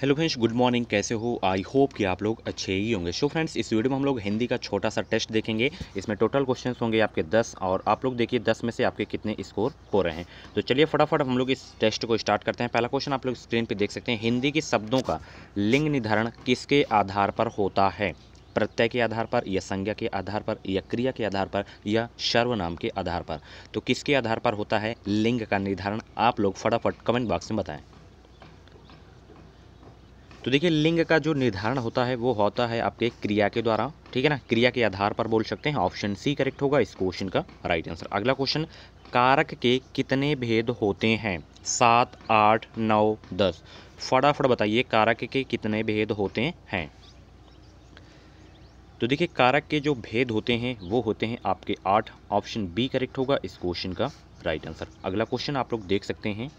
hello friends good morning कैसे हो आई hope कि आप लोग अच्छे ही होंगे सो फ्रेंड्स इस वीडियो में हम लोग हिंदी का छोटा सा टेस्ट देखेंगे इसमें टोटल क्वेश्चंस होंगे आपके 10 और आप लोग देखिए 10 में से आपके कितने स्कोर हो रहे हैं तो चलिए फटाफट हम लोग इस टेस्ट को स्टार्ट करते हैं पहला क्वेश्चन आप लोग स्क्रीन पर देख सकते हैं हिंदी के शब्दों का लिंग निर्धारण किसके आधार पर होता है प्रत्यय के आधार पर या संज्ञा के आधार पर या क्रिया के आधार पर या सर्वनाम के आधार पर तो किसके आधार पर होता है लिंग का निर्धारण आप लोग फटाफट कमेंट बॉक्स में बताएं तो देखिए लिंग का जो निर्धारण होता है वो होता है आपके क्रिया के द्वारा ठीक है ना क्रिया के आधार पर बोल सकते हैं ऑप्शन सी करेक्ट होगा इस क्वेश्चन का राइट आंसर अगला क्वेश्चन कारक के कितने भेद होते हैं सात आठ नौ दस फटाफट बताइए कारक के कितने भेद होते हैं तो देखिए कारक के जो भेद होते हैं वो होते हैं आपके आठ ऑप्शन बी करेक्ट होगा इस क्वेश्चन का राइट आंसर अगला क्वेश्चन आप लोग देख सकते हैं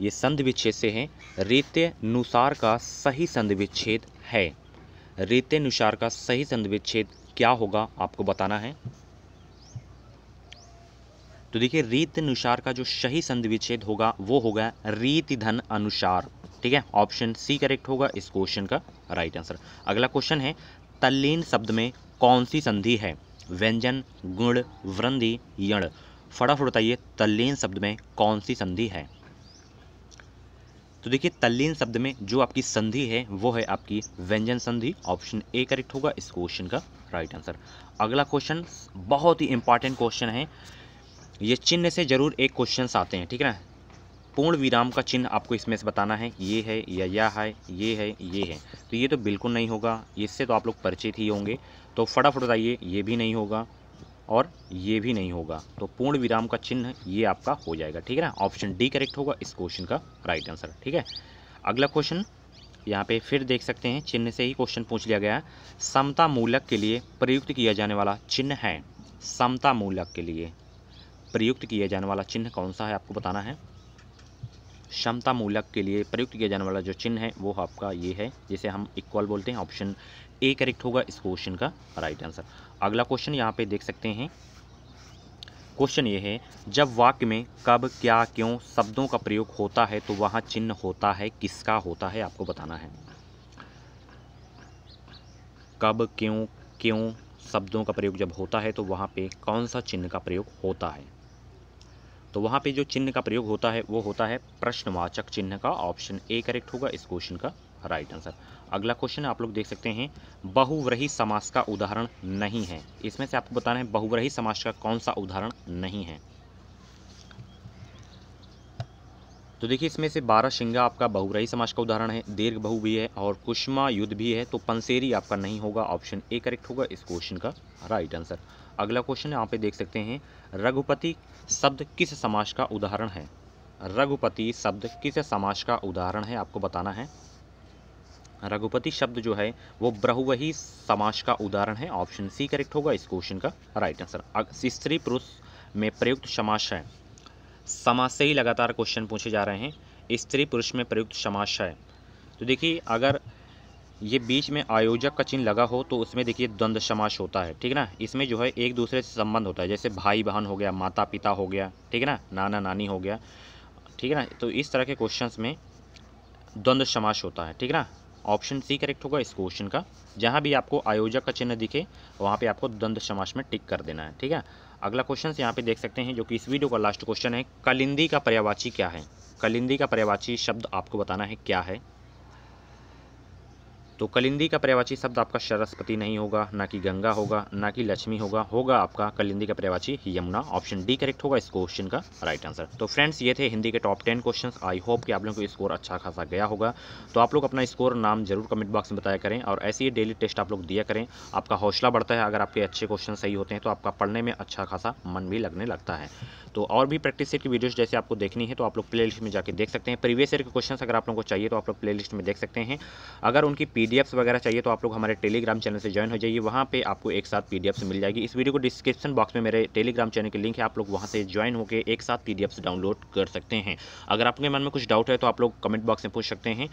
ये संधि विच्छेद से हैं रेत्यनुसार का सही संधि विच्छेद है अनुसार का सही संधि विच्छेद क्या होगा आपको बताना है तो देखिए रीत अनुसार का जो सही संधि विच्छेद होगा वो होगा रीति धन अनुसार ठीक है ऑप्शन सी करेक्ट होगा इस क्वेश्चन का राइट आंसर अगला क्वेश्चन है तल्लीन शब्द में कौन सी संधि है व्यंजन गुण वृंदी यण फटाफट बताइए तल्लीन शब्द में कौन सी संधि है तो देखिए तल्लीन शब्द में जो आपकी संधि है वो है आपकी व्यंजन संधि ऑप्शन ए करेक्ट होगा इस क्वेश्चन का राइट आंसर अगला क्वेश्चन बहुत ही इंपॉर्टेंट क्वेश्चन है ये चिन्ह से जरूर एक क्वेश्चन आते हैं ठीक है ना पूर्ण विराम का चिन्ह आपको इसमें से बताना है ये है या या है ये है ये है तो ये तो बिल्कुल नहीं होगा इससे तो आप लोग परिचित ही होंगे तो फटाफट बताइए ये भी नहीं होगा और ये भी नहीं होगा तो पूर्ण विराम का चिन्ह ये आपका हो जाएगा ठीक है ना ऑप्शन डी करेक्ट होगा इस क्वेश्चन का राइट आंसर ठीक है अगला क्वेश्चन यहाँ पे फिर देख सकते हैं चिन्ह से ही क्वेश्चन पूछ लिया गया है समता मूलक के लिए प्रयुक्त किया जाने वाला चिन्ह है समता मूलक के लिए प्रयुक्त किया जाने वाला चिन्ह कौन सा है आपको बताना है क्षमता मूलक के लिए प्रयुक्त किया जाने वाला जो चिन्ह है वो आपका ये है जिसे हम इक्वल बोलते हैं ऑप्शन ए करेक्ट होगा इस क्वेश्चन का राइट आंसर अगला क्वेश्चन यहाँ पे देख सकते हैं क्वेश्चन ये है जब वाक्य में कब क्या क्यों शब्दों का प्रयोग होता है तो वहाँ चिन्ह होता है किसका होता है आपको बताना है कब क्यों क्यों शब्दों का प्रयोग जब होता है तो वहाँ पे कौन सा चिन्ह का प्रयोग होता है तो वहाँ पे जो चिन्ह का प्रयोग होता है वो होता है प्रश्नवाचक चिन्ह का ऑप्शन ए करेक्ट होगा इस क्वेश्चन का राइट आंसर अगला क्वेश्चन आप लोग देख सकते हैं बहुव्रही समास का उदाहरण नहीं है इसमें से आपको बताना है बहुव्रही समास का कौन सा उदाहरण नहीं है तो देखिए इसमें से बारह शिंगा आपका बहुव्रही समाज का उदाहरण है दीर्घ बहु भी है और कुष्मा युद्ध भी है तो पंसेरी आपका नहीं होगा ऑप्शन ए करेक्ट होगा इस क्वेश्चन का राइट आंसर अगला क्वेश्चन यहाँ पे देख सकते हैं रघुपति शब्द किस समाज का उदाहरण है रघुपति शब्द किस समाज का उदाहरण है आपको बताना है रघुपति शब्द जो है वो ब्रहुवही समाज का उदाहरण है ऑप्शन सी करेक्ट होगा इस क्वेश्चन का राइट आंसर स्त्री पुरुष में प्रयुक्त समाश है समाज से ही लगातार क्वेश्चन पूछे जा रहे हैं स्त्री पुरुष में प्रयुक्त समाश है तो देखिए अगर ये बीच में आयोजक का चिन्ह लगा हो तो उसमें देखिए द्वंद्व समास होता है ठीक है ना इसमें जो है एक दूसरे से संबंध होता है जैसे भाई बहन हो गया माता पिता हो गया ठीक है ना नाना नानी हो गया ठीक है ना तो इस तरह के क्वेश्चंस में द्वंद्व समास होता है ठीक है ना ऑप्शन सी करेक्ट होगा इस क्वेश्चन का जहाँ भी आपको आयोजक का चिन्ह दिखे वहाँ पे आपको द्वंद्व समास में टिक कर देना है ठीक है अगला क्वेश्चन यहाँ पे देख सकते हैं जो कि इस वीडियो का लास्ट क्वेश्चन है कलिंदी का पर्यावाची क्या है कलिंदी का पर्यावाची शब्द आपको बताना है क्या है तो कलिंदी का पर्यावाची शब्द आपका सरस्वती नहीं होगा ना कि गंगा होगा ना कि लक्ष्मी होगा होगा आपका कलिंदी का पर्यावाची यमुना ऑप्शन डी करेक्ट होगा इस क्वेश्चन का राइट आंसर तो फ्रेंड्स ये थे हिंदी के top ten question I hope कि आप लोगों को स्कोर अच्छा खासा गया होगा तो आप लोग अपना स्कोर नाम जरूर कमेंट बॉक्स में बताया करें और ऐसे ही डेली टेस्ट आप लोग दिया करें आपका हौसला बढ़ता है अगर आपके अच्छे क्वेश्चन सही होते हैं तो आपका पढ़ने में अच्छा खासा मन भी लगने लगता है तो और भी प्रैक्टिस सेट की वीडियोस जैसे आपको देखनी है तो आप लोग प्लेलिस्ट में जाके देख सकते हैं प्रीवियस ईयर के क्वेश्चन अगर आप लोगों को चाहिए तो आप लोग प्लेलिस्ट में देख सकते हैं अगर उनकी पी पीडीएफ्स वगैरह चाहिए तो आप लोग हमारे टेलीग्राम चैनल से ज्वाइन हो जाइए वहाँ पे आपको एक साथ पीडीएफ्स मिल जाएगी इस वीडियो को डिस्क्रिप्शन बॉक्स में मेरे टेलीग्राम चैनल की लिंक है आप लोग वहाँ से ज्वाइन होकर एक साथ पी डाउनलोड कर सकते हैं अगर आपके मन में कुछ डाउट है तो आप लोग कमेंट बॉक्स में पूछ सकते हैं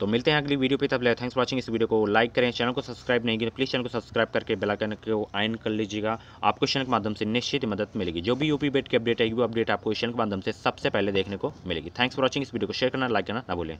तो मिलते हैं अगली वीडियो पे तब ले थैंक्स वॉचिंग इस वीडियो को लाइक करें चैनल को सब्सक्राइब नहीं किया प्लीज़ तो चैनल को सब्सक्राइब करके बेल आइकन को आयन कर लीजिएगा आपको चैनल के माध्यम से निश्चित मदद मिलेगी जो भी यूपी बेट की अपडेट आएगी वो अपडेट आपको चैनल के माध्यम से सबसे पहले देखने को मिलेगी थैंक्स फॉर वॉचिंग इस वीडियो को शेयर करना लाइक करना ना भूलें